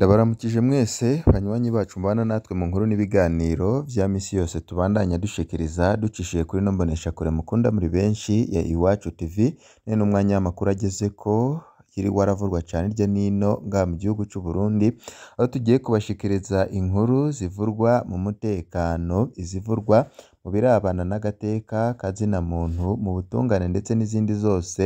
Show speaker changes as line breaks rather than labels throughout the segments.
Ndabaramukije mwese banywanyi bacu mubana natwe mu nkuru n'ibiganiro bya minsi yose tubandanya dushikiriza ducishije kuri ino mboneshakure mukunda muri benshi ya Iwacu TV, ni umwanya w'amakuru ageze ko yiriwe aravurwa cyane hirya n'ino ngaha mu gihugu cy'u Burundi, aho tugiye kubashikiriza inkuru zivurwa mu mutekano, izivurwa mu birabana n'agateka ka zina muntu, mu butungane ndetse n'izindi zose.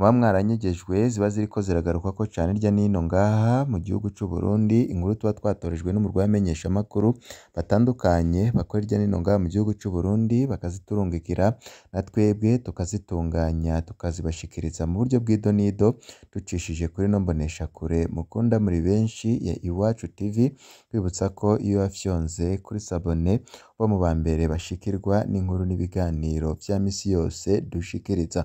muba mwaranyegejwe ziba ziri ko ziragaruka ko cyane hirya no ngaha mu gihugu cy'u Burundi, inkuru tuba twatorejwe n'umurwa w'amenyeshamakuru batandukanye bakora hirya no ngaha mu gihugu cy'u Burundi bakaziturungikira na twebwe tukazitunganya tukazibashyikiriza mu buryo bwido nido tucishije kuri ino kure mukunda muri benshi ya Iwacu TV, kwibutsa ko iyo wafyonze kuri sabone bo mu ba mbere bashikirwa n'inkuru n'ibiganiro bya misi yose dushikiriza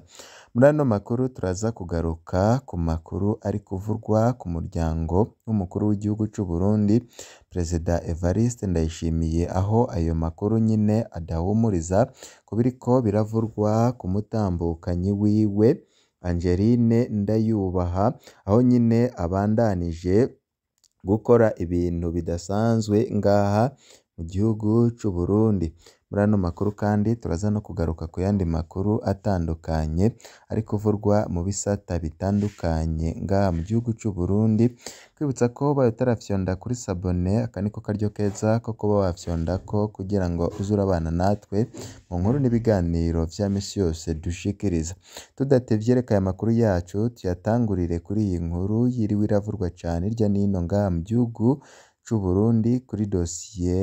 muri ano makuru turaza kugaruka ku makuru ari kuvurwa ku muryango w'umukuru w'igihugu cy'u Burundi Perezida Evariste Ndayishimiye aho ayo makuru nyine adahumuriza ku ko biravurwa ku mutambukanyi wiwe Angeline Ndayubaha aho nyine abandanije gukora ibintu bidasanzwe ngaha mu gihugu c'u Burundi. Muri ano makuru kandi turaza no kugaruka ku yandi makuru atandukanye ari kuvurwa mu bisata bitandukanye ngaha mu gihugu c'u Burundi, kwibutsa ko ubaye utarafyonda kuri sabone aka niko karyo keza ko kuba ko kugira ngo uze urabana natwe mu nkuru n'ibiganiro vya misi yose dushikiriza. Tudatevye reka aya makuru yacu tuyatangurire kuri iyi nkuru yiriwe iravurwa cyane irya no hino ngaha mu gihugu. c'u Burundi kuri dosiye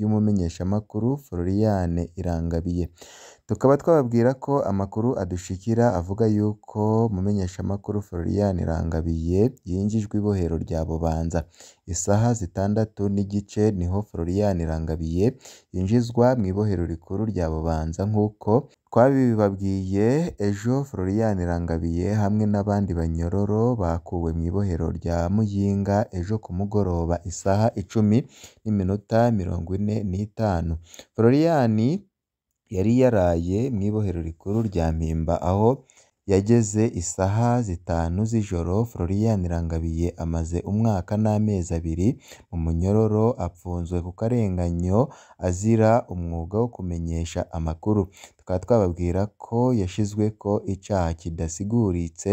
y'umumenyeshamakuru Floriane Irangabiye tukaba twababwira ko amakuru adushikira avuga yuko umumenyeshamakuru Floriane Irangabiye yinjijwe ibohero rya Bubanza isaha zitandatu n'igice niho Floriane Irangabiye yinjizwa mu ibohero rikuru rya Bubanza nk'uko Twabibabwiye ejo Florian Rangabiye hamwe n'abandi banyororo bakuwe mu ibohero rya Muyinga ejo ku mugoroba isaha icumi n'iminota mirongo ine n'itanu. Florian yari yaraye mu ibohero rikuru rya Mpimba aho Yageze isaha zitanu z'ijoro Florian Rangabiye amaze umwaka n'amezi abiri mu munyururu apfunzwe ku karenganyo azira umwuga wo kumenyesha amakuru, tukaba twababwira ko yashyizwe ko icyaha kidasiguritse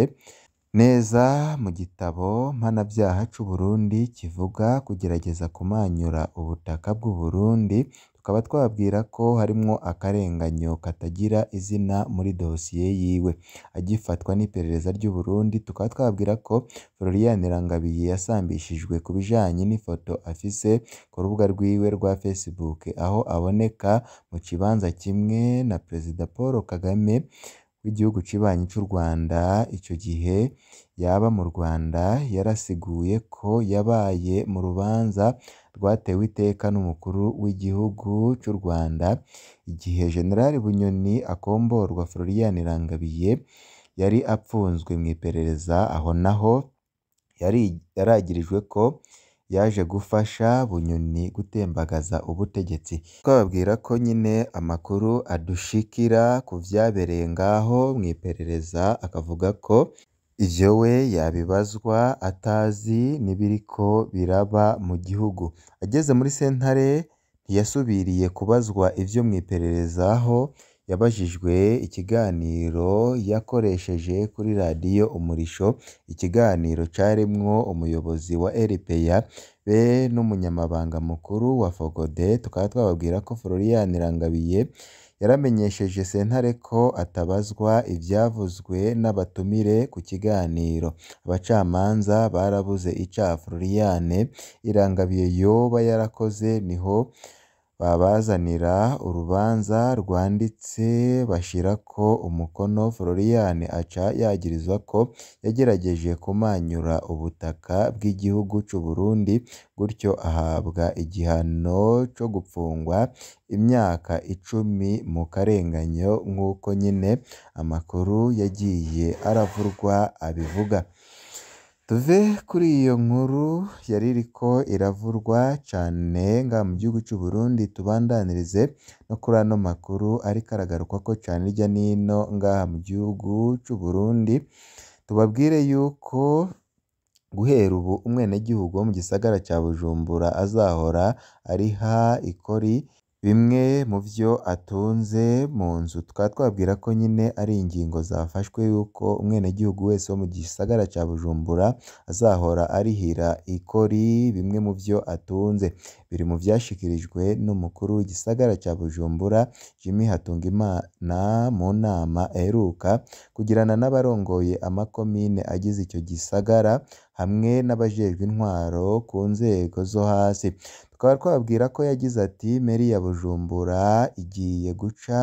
neza mu gitabo mpanabyaha cy'u Burundi kivuga kugerageza kumanyura ubutaka bw'u Burundi. tukaba twabwira ko harimwo akarenganyo katagira izina muri dosiye yiwe agifatwa n'iperereza ry'u Burundi tukaba twabwira ko Florian Rangabiye yasambishijwe ku bijanye n'ifoto afise ku rubuga rwiwe rwa Facebook aho aboneka mu kibanza kimwe na Perezida Paul Kagame w'igihugu kibanyi cy'u Rwanda icyo gihe yaba mu Rwanda yarasiguye ko yabaye mu rubanza rwatewe iteka n'umukuru w'igihugu cy'u Rwanda igihe Jenerali Bunyoni akomborwa Florian Rangabiye yari apfunzwe mu iperereza aho naho yari yaragirijwe ko yaje gufasha Bunyoni gutembagaza ubutegetsi twababwira ko nyine amakuru adushikira ku byabereye ngaho mu iperereza akavuga ko Ibyo we yabibazwa atazi n'ibiriko biraba mu gihugu, ageze muri sentare ntiyasubiriye kubazwa ibyo mu iperereza aho yabajijwe ikiganiro yakoresheje kuri radiyo Umurisho, ikiganiro cyarimwo umuyobozi wa RPA be n'umunyamabanga mukuru wa FOGODE, tukaba twababwira ko Florian Rangabiye yaramenyesheje sentare ko atabazwa ibyavuzwe n'abatumire ku kiganiro. Abacamanza barabuze icyaha Florian Irangabiye yoba yarakoze niho babazanira urubanza rwanditse ko umukono Florian aca yagirizwa ko yagerageje kumanyura ubutaka bw'igihugu cy'u Burundi gutyo ahabwa igihano cyo gufungwa imyaka icumi mu karenganyo nk'uko nyine amakuru yagiye aravurwa abivuga. tuve kuri iyo nkuru yari iriko iravurwa cyane nga mu gihugu cy'u Burundi tubandanirize no kuri ano makuru ariko aragarukwa ko cyane hirya n'ino nga mu gihugu cy'u Burundi tubabwire yuko guhera ubu umwenegihugu wo mu gisagara cya Bujumbura azahora ariha ikori Bimwe mu byo atunze mu nzu tukaba twabwira ko nyine ari ingingo zafashwe y'uko umwenegihugu wese wo mu gisagara cya Bujumbura azahora arihira ikori bimwe mu byo atunze, biri mu byashyikirijwe n'umukuru w'igisagara cya Bujumbura Jimmy Hatungimana mu nama aheruka kugirana n'abarongoye amakomine agize icyo gisagara hamwe n'abajejwe intwaro ku nzego zo hasi. tukaba twababwira ko yagize ati meri ya Bujumbura igiye guca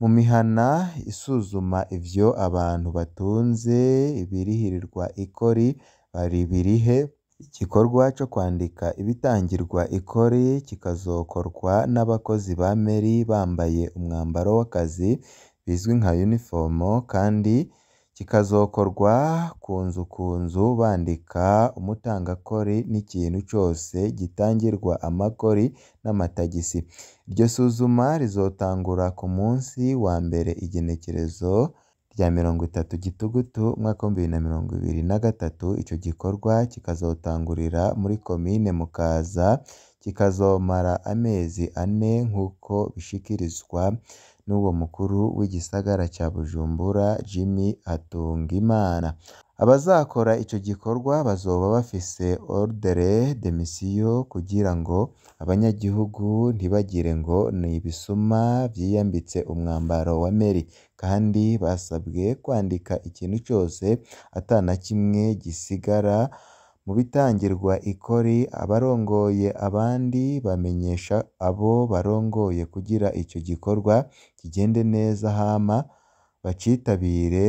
mu mihana isuzuma ibyo abantu batunze ibirihirirwa ikori bari birihe igikorwa cyo kwandika ibitangirwa ikori kikazokorwa n'abakozi ba meri bambaye umwambaro w'akazi bizwi nka unifomo kandi kikazokorwa ku nzu ku nzu bandika umutangakorari n'ikintu cyose gitangirwa amakori n'amatagisi. Iryo suzuma rizotangura ku munsi wa mbere igenekerezo rya mirongo itatu Gitugutu umwaka w'ibihumbi bibiri na mirongo ibiri na gatatu, icyo gikorwa kikazotangurira muri Komine Mukaza, kikazomara amezi ane nk'uko bishikirizwa n'uwo mukuru w'igisagara cya Bujumbura Jimmy Hatungimana abazakora icyo gikorwa bazoba bafise ordre de mission kugira ngo abanyagihugu ntibagire ngo ni ibisuma byiyambitse umwambaro wa Mary kandi basabwe kwandika ikintu cyose atana kimwe gisigara Mu bitangirwa ikori abarongoye abandi bamenyesha abo barongoye kugira icyo gikorwa kigende neza hama bacitabire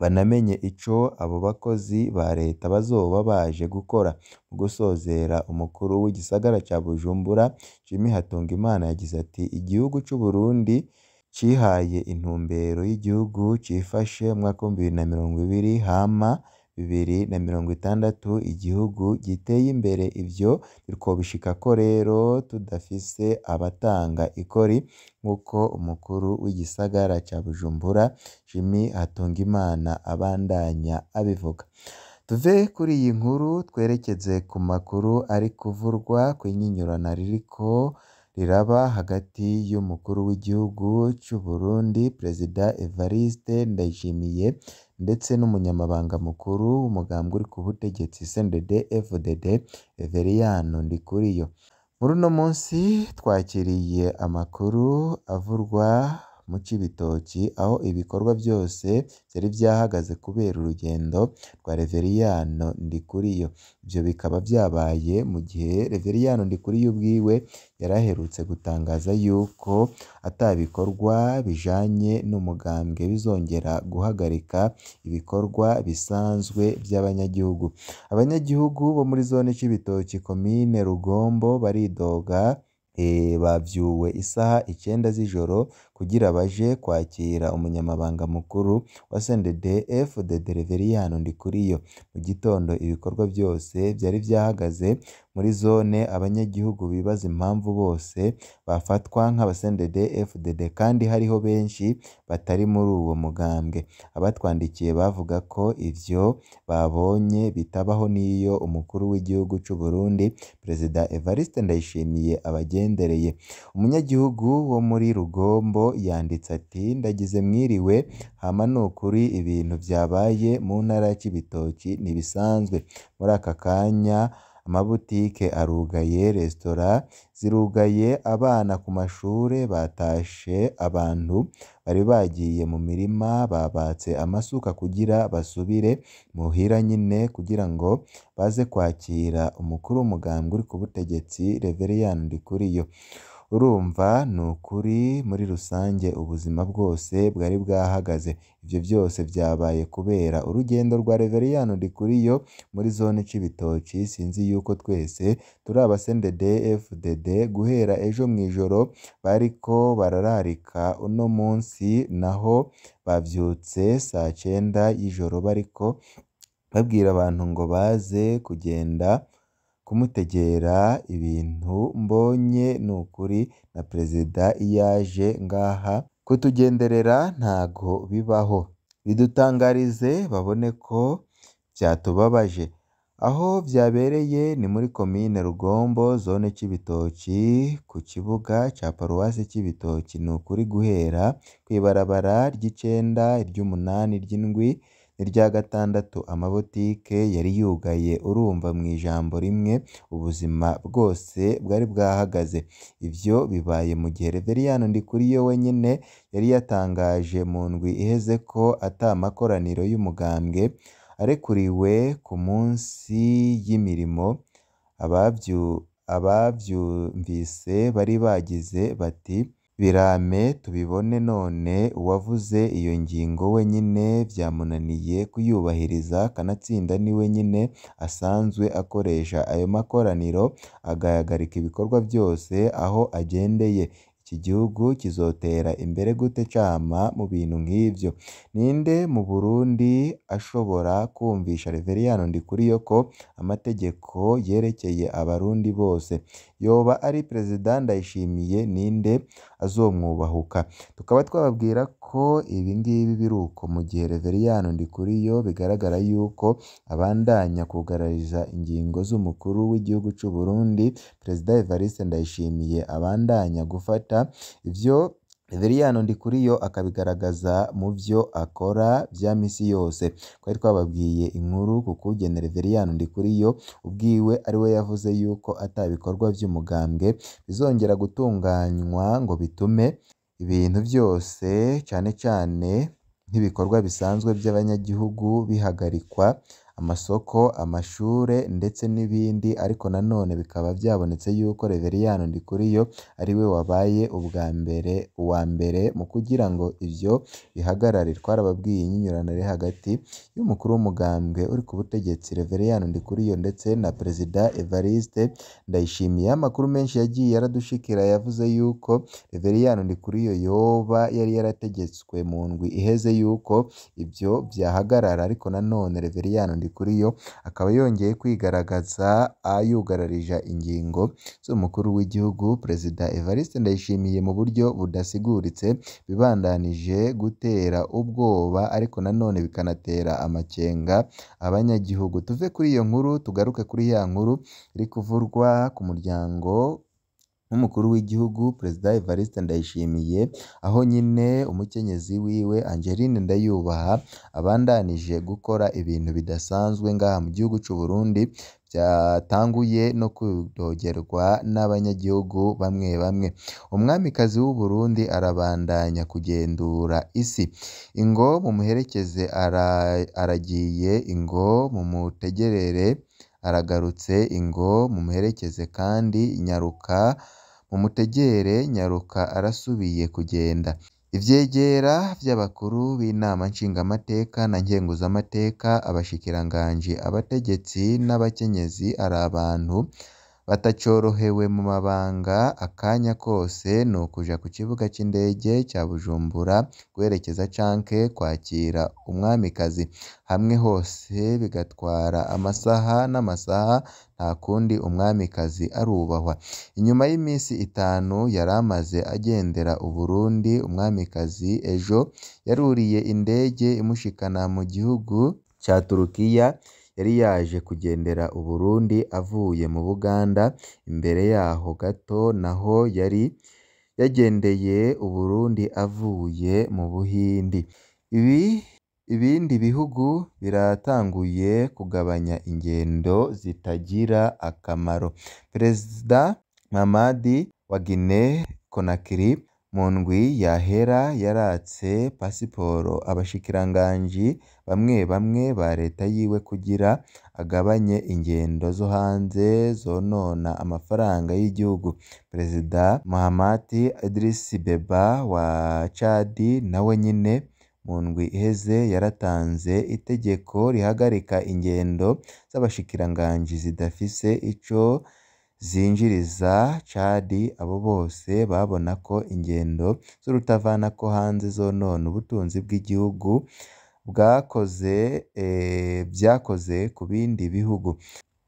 banamenye icyo abo bakozi ba leta bazoba baje gukora. Mu gusozera umukuru w'igisagara cya Bujumbura Jimmy Hatungimana yagize ati “Igihugu cy’u Burundi cyihaye intumbero y'igihugu cyifashe mu mwaka w'ibihumbi bibiri na mirongo ibiri hama bibiri na mirongo itandatu igihugu giteye imbere ibyo ntitwobishika ko rero tudafise abatanga ikori nk'uko umukuru w'igisagara cya Bujumbura Jimmy imana abandanya abivuga tuve kuri iyi nkuru twerekeze ku makuru ari kuvurwa ku inyinyurana ririko riraba hagati y'umukuru w'igihugu cy'u Burundi Perezida Evariste Ndayishimiye ndetse n'umunyamabanga mukuru w'umugambwe uri ku butegetsi sendede FDD Everiyano Ndikuriyo muri uno munsi twakiriye amakuru avurwa mu Cibitoki aho ibikorwa byose byari byahagaze kubera urugendo rwa Reveriyano Ndikuriyo, ibyo bikaba byabaye mu gihe Reveriyano Ndikuriyo ubwiwe yaraherutse gutangaza yuko atabikorwa bijanye n'umugambwe bizongera guhagarika ibikorwa bisanzwe by'abanyagihugu, abanyagihugu bo muri zone Cibitoki komine Rugombo baridoga eh, bavyuwe isaha icyenda z'ijoro kugira baje kwakira Umunyamabanga Mukuru wa CNDD-F Dedereveriyan Ndikuriyo. Mu gitondo ibikorwa byose byari byahagaze muri zone abanyagihugu bibaza impamvu bose bafatwa nk'aba CNDD-FDD kandi hariho benshi batari muri uwo mugambwe. Abatwandikiye bavuga ko ibyo babonye bitabaho n'iyo Umukuru w'Igihugu cy’u Burundi Perezida Evariste Ndayishimiye abagendereye. Umunyagihugu wo muri Rugombo yanditse ati “Ndagize mwiriwe hama ni ukuri ibintu byabaye mu ntara ya Cibitoki ntibisanzwe muri aka kanya amabutike arugaye resitora zirugaye abana ku mashuri batashe abantu bari bagiye mu mirima babatse amasuka kugira basubire muhira nyine kugira ngo baze kwakira umukuru w'umugambwe uri ku butegetsi kuri yo. urumva ni ukuri muri rusange ubuzima bwose bwari bwahagaze, ibyo byose byabaye kubera urugendo rwa Reveriyani Ndikuriyo muri zone Cibitoki, sinzi yuko twese turi abasendede FDD, guhera ejo mu ijoro bariko barararika uno munsi naho babyutse saa cyenda y'ijoro bariko babwira abantu ngo baze kugenda. kumutegera ibintu mbonye ni ukuri na perezida iyo aje ngaha kutugenderera ntago bibaho, bidutangarize babone ko byatubabaje, aho byabereye ni muri komine Rugombo zone cy’ibitoki ku kibuga cya paruwasi cy’ibitoki ni ukuri guhera ku ibarabara ry'icyenda, iry'umunani, ry’indwi, irya gatandatu amabotike yari yugaye urumva mu ijambo rimwe ubuzima bwose bwari bwahagaze, ibyo bibaye mu gihe ndi kuri yo wenyine yari yatangaje mu ndwi iheze ko ata makoraniro y'umugambwe arekuriwe ku munsi y'imirimo, ababyumvise bari bagize bati birame tubibone none uwavuze iyo ngingo wenyine byamunaniye kuyubahiriza kanatsinda ni wenyine asanzwe akoresha ayo makoraniro agahagarika ibikorwa byose aho agendeye Iki gihugu kizotera imbere gute cama mu bintu nk'ibyo Ninde mu Burundi ashobora kwumvisha Reveriyani Ndikuriyo amategeko yerekeye abarundi bose? Yoba ari Perezida Ndayishimiye ninde azomwubahuka? Tukaba twababwira ko ibi ngibi biruko mu gihe Reveriyani Ndikuriyo bigaragara yuko abandanya kwugaririza ingingo z'umukuru w'igihugu c'u Burundi, Perezida Evariste Ndayishimiye abandanya gufata ibyo Veriyano Ndikuriyo akabigaragaza mu byo akora bya misi yose. Twari twababwiye inkuru ku kugene Reveriyano Ndikuriyo ubwiwe ari we yavuze yuko atabikorwa by'umugambwe bizongera gutunganywa ngo bitume ibintu byose cyane cyane nk'ibikorwa bisanzwe by'abanyagihugu bihagarikwa amasoko, amashuri ndetse n'ibindi ariko nanone bikaba byabonetse yuko Reveriyani Ndikuriyo ari we wabaye ubwa mbere uwa mbere mu kugira ngo ibyo bihagarare twarababwiye inyinyurano iri hagati y'umukuru w'umugambwe uri ku butegetsi Reveriyani Ndikuriyo ndetse na Perezida Evariste Ndayishimiye amakuru menshi yagiye aradushikira yavuze yuko Reveriyani Ndikuriyo yoba yari yarategetswe mu ndwi iheze yuko ibyo byahagarara ariko nanone Reveriyani kuri yo akaba yongeye kwigaragaza yugararije ingingo z'umukuru w'igihugu Perezida Evariste Ndayishimiye mu buryo budasiguritse bibandanije gutera ubwoba ariko nanone bikanatera amakenga abanyagihugu tuve kuri iyo nkuru tugaruke kuri ya nkuru iri kuvurwa ku muryango nk'umukuru w'igihugu perezida Evariste Ndayishimiye aho nyine umukenyezi wiwe Angeline Ndayubaha abandanije gukora ibintu bidasanzwe ngaha mu gihugu cy'u Burundi byatanguye no kudogerwa n'abanyagihugu bamwe bamwe umwamikazi w'u Burundi arabandanya kugendura isi ingo mumuherekeze aragiye ingo mumutegerere aragarutse ingo mumuherekeze kandi nyaruka umutegere nyaruka arasubiye kugenda ibyegera by'abakuru b'inama nshingamateka na ngenguzamateka abashikiranganji abategetsi n'abakenyezi ari abantu batacyorohewe mu mabanga akanya kose ni ukuja ku kibuga cy'indege cya Bujumbura guherekeza canke kwakira umwamikazi hamwe hose bigatwara amasaha n'amasaha nta kundi umwamikazi arubahwa inyuma y'iminsi itanu yari amaze agendera u Burundi umwamikazi ejo yaruriye indege imushikana mu gihugu cya Turukiya yari yaje kugendera u Burundi avuye mu Buganda, imbere yaho gato naho yari yagendeye u Burundi avuye mu Buhindi. Ibindi bihugu biratanguye kugabanya ingendo zitagira akamaro. Perezida Mamadi wa Guinea Conakry mu ndwi yahera yaratse pasiporo abashikiranganji bamwe bamwe ba leta yiwe kugira agabanye ingendo zo hanze zonona amafaranga y'igihugu perezida Mahamat Idriss Beba wa Chad nawe nyine mu ndwi iheze yaratanze itegeko rihagarika ingendo z'abashikiranganji zidafise ico zinjiriza Tchad abo bose babona ko ingendo ko hanze zonona ubutunzi bw'igihugu bwakoze eh, byakoze ku bindi bihugu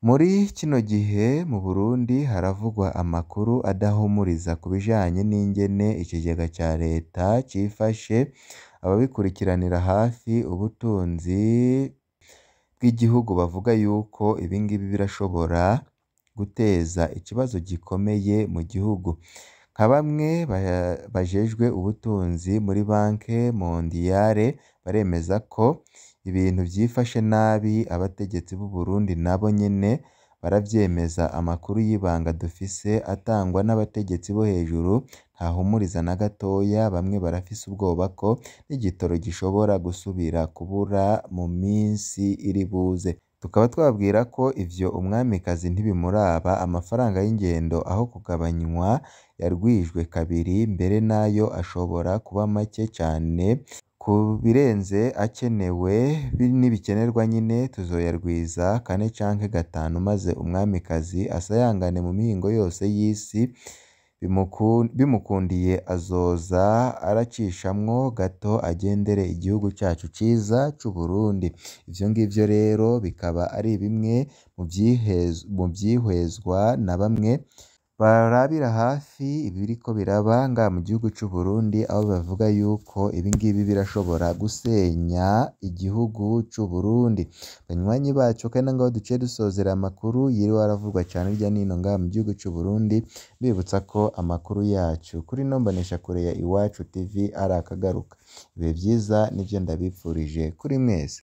muri kino gihe mu Burundi haravugwa amakuru adahumuriza ku bijanye n'ingene ikigega cya leta cyifashe ababikurikiranira hafi ubutunzi bw'igihugu bavuga yuko ibingibi birashobora guteza ikibazo gikomeye mu gihugu nka bamwe bajejwe ubutunzi muri banki mondiyale baremeza ko ibintu byifashe nabi abategetsi b'u Burundi nabo nyine barabyemeza amakuru y'ibanga dufise atangwa n'abategetsi bo hejuru ntahumuriza na gatoya bamwe barafise ubwoba ko n'igitoro gishobora gusubira kubura mu minsi iri buze tukaba twabwira ko ibyo umwamikazi ntibimuraba amafaranga y'ingendo aho kugabanywa yarwijwe kabiri mbere nayo ashobora kuba make cyane ku birenze akenewe n'ibikenerwa nyine tuzoyarwiza kane canke gatanu maze umwamikazi asayangane mu mihingo yose y'isi bimukundiye azoza aracishamwo gato agendere igihugu cyacu cyiza cy'u Burundi ibyo ngibyo rero bikaba ari bimwe mu vyihwezwa na bamwe barabira hafi ibiriko biraba ngaha mu gihugu c'u Burundi aho bavuga yuko ibingibi birashobora gusenya igihugu c'u Burundi banywanyi bacu kandi ngaho duciye dusozera amakuru yiriwe aravugwa cyane hirya no hino mu gihugu c'u Burundi bibutsa ko amakuru yacu kuri ino mboneshakure ya Iwacu TV ari akagaruka ibihe byiza n’ibyo ndabifurije kuri mwese